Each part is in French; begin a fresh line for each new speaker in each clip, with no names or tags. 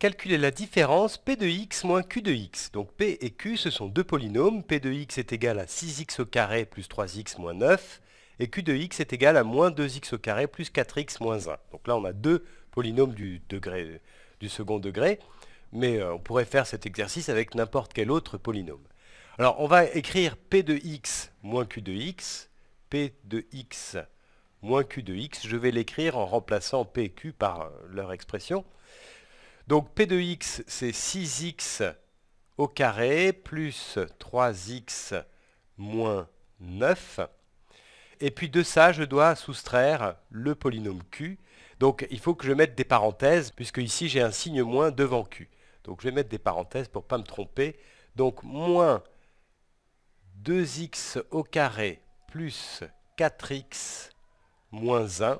Calculer la différence P de x moins Q de x. Donc P et Q, ce sont deux polynômes. P de x est égal à 6x au carré plus 3x moins 9. Et Q de x est égal à moins 2x au carré plus 4x moins 1. Donc là, on a deux polynômes du, second degré. Mais euh, on pourrait faire cet exercice avec n'importe quel autre polynôme. Alors, on va écrire P de x moins Q de x. P de x moins Q de x. Je vais l'écrire en remplaçant P et Q par euh, leur expression. Donc P de x, c'est 6x au carré plus 3x moins 9. Et puis de ça, je dois soustraire le polynôme q. Donc il faut que je mette des parenthèses, puisque ici j'ai un signe moins devant q. Donc je vais mettre des parenthèses pour ne pas me tromper. Donc moins 2x au carré plus 4x moins 1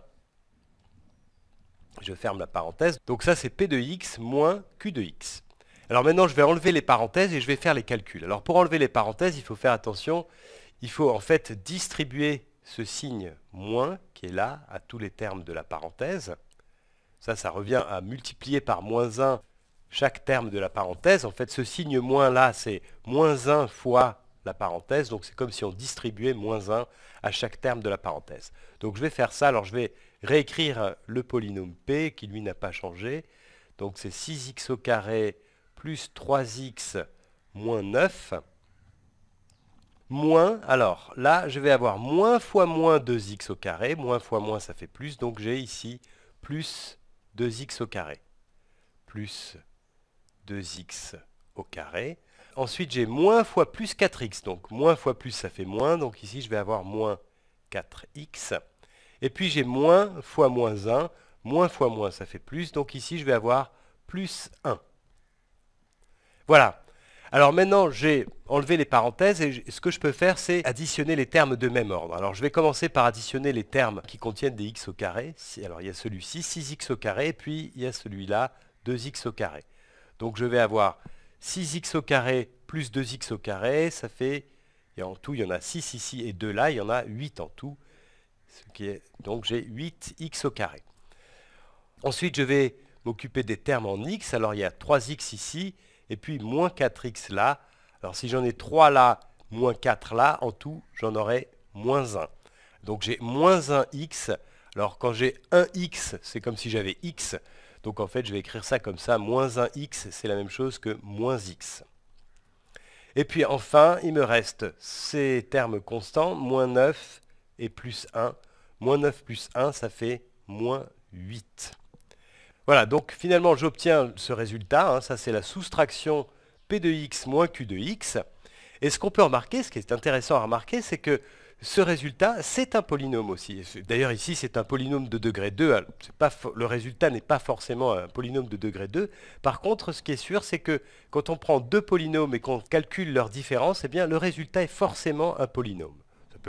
je ferme la parenthèse. Donc ça c'est P de x moins Q de x. Alors maintenant je vais enlever les parenthèses et je vais faire les calculs. Alors pour enlever les parenthèses, il faut faire attention, il faut en fait distribuer ce signe moins qui est là à tous les termes de la parenthèse. Ça, ça revient à multiplier par moins 1 chaque terme de la parenthèse. En fait, ce signe moins là, c'est moins 1 fois la parenthèse. Donc c'est comme si on distribuait moins 1 à chaque terme de la parenthèse. Donc je vais faire ça. Alors je vais réécrire le polynôme P qui lui n'a pas changé. Donc c'est 6x au carré plus 3x moins 9 moins, alors là je vais avoir moins fois moins 2x au carré, moins fois moins ça fait plus, donc j'ai ici plus 2x au carré, plus 2x au carré. Ensuite j'ai moins fois plus 4x, donc moins fois plus ça fait moins, donc ici je vais avoir moins 4x. Et puis j'ai moins fois moins 1, moins fois moins, ça fait plus. Donc ici, je vais avoir plus 1. Voilà. Alors maintenant, j'ai enlevé les parenthèses et ce que je peux faire, c'est additionner les termes de même ordre. Alors je vais commencer par additionner les termes qui contiennent des x au carré. Alors il y a celui-ci, 6x au carré, et puis il y a celui-là, 2x au carré. Donc je vais avoir 6x au carré plus 2x au carré, ça fait, et en tout il y en a 6 ici et 2 là, il y en a 8 en tout donc j'ai 8x au carré. Ensuite, je vais m'occuper des termes en x. Alors il y a 3x ici et puis moins 4x là. Alors si j'en ai 3 là, moins 4 là, en tout, j'en aurai moins 1. Donc j'ai moins 1x. Alors quand j'ai 1x, c'est comme si j'avais x. Donc en fait, je vais écrire ça comme ça. Moins 1x, c'est la même chose que moins x. Et puis enfin, il me reste ces termes constants, moins 9 et plus 1. Moins 9 plus 1, ça fait moins 8. Voilà, donc finalement j'obtiens ce résultat, hein. ça c'est la soustraction P de x moins Q de x. Et ce qu'on peut remarquer, ce qui est intéressant à remarquer, c'est que ce résultat, c'est un polynôme aussi. D'ailleurs ici, c'est un polynôme de degré 2. le résultat n'est pas forcément un polynôme de degré 2. Par contre, ce qui est sûr, c'est que quand on prend deux polynômes et qu'on calcule leur différence, eh bien, le résultat est forcément un polynôme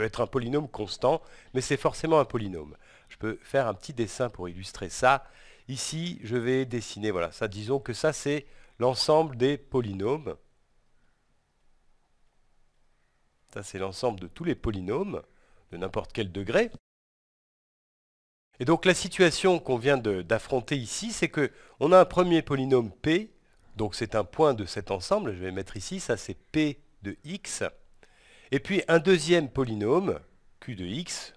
être un polynôme constant, mais c'est forcément un polynôme. Je peux faire un petit dessin pour illustrer ça. Ici, je vais dessiner, voilà, ça, disons que ça, c'est l'ensemble des polynômes. Ça, c'est l'ensemble de tous les polynômes, de n'importe quel degré. Et donc, la situation qu'on vient d'affronter ici, c'est que on a un premier polynôme P, donc c'est un point de cet ensemble, je vais mettre ici, ça c'est P de X. Et puis un deuxième polynôme, Q de x.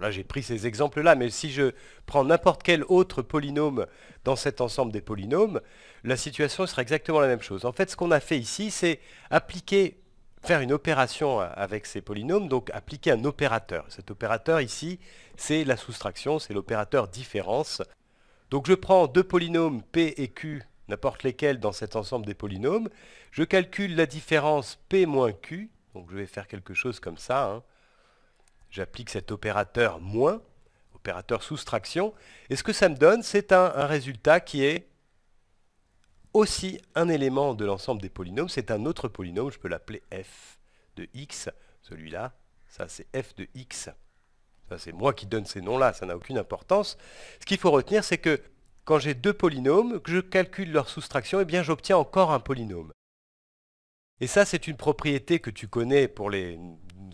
Là, j'ai pris ces exemples-là, mais si je prends n'importe quel autre polynôme dans cet ensemble des polynômes, la situation sera exactement la même chose. En fait, ce qu'on a fait ici, c'est appliquer, faire une opération avec ces polynômes, donc appliquer un opérateur. Cet opérateur ici, c'est la soustraction, c'est l'opérateur différence. Donc je prends deux polynômes P et Q n'importe lesquels dans cet ensemble des polynômes. Je calcule la différence P moins Q, donc je vais faire quelque chose comme ça. Hein. J'applique cet opérateur moins, opérateur soustraction, et ce que ça me donne, c'est un, un résultat qui est aussi un élément de l'ensemble des polynômes, c'est un autre polynôme, je peux l'appeler f de x, celui-là, ça c'est f de x. c'est moi qui donne ces noms-là, ça n'a aucune importance. Ce qu'il faut retenir, c'est que quand j'ai deux polynômes, que je calcule leur soustraction, eh bien j'obtiens encore un polynôme. Et ça, c'est une propriété que tu connais pour les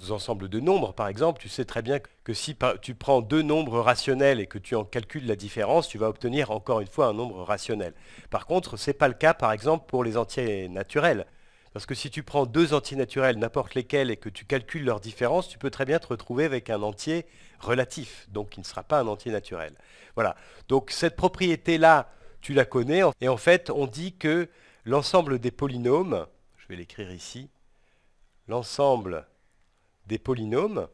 ensembles de nombres, par exemple. Tu sais très bien que si tu prends deux nombres rationnels et que tu en calcules la différence, tu vas obtenir encore une fois un nombre rationnel. Par contre, ce n'est pas le cas, par exemple, pour les entiers naturels. Parce que si tu prends deux entiers naturels, n'importe lesquels, et que tu calcules leur différence, tu peux très bien te retrouver avec un entier relatif, donc qui ne sera pas un entier naturel. Voilà. Donc cette propriété-là, tu la connais, et en fait, on dit que l'ensemble des polynômes, je vais l'écrire ici, l'ensemble des polynômes,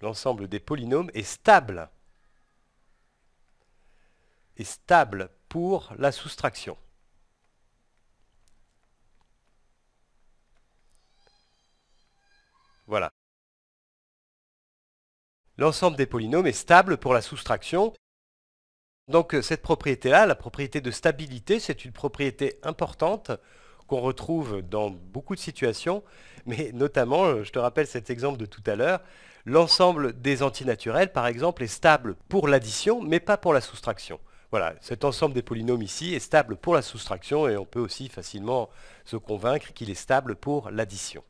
l'ensemble des polynômes est stable. Est stable pour la soustraction. Voilà. L'ensemble des polynômes est stable pour la soustraction. Donc euh, cette propriété-là, la propriété de stabilité, c'est une propriété importante qu'on retrouve dans beaucoup de situations, mais notamment, euh, je te rappelle cet exemple de tout à l'heure, l'ensemble des antinaturels, par exemple, est stable pour l'addition, mais pas pour la soustraction. Voilà, cet ensemble des polynômes ici est stable pour la soustraction et on peut aussi facilement se convaincre qu'il est stable pour l'addition.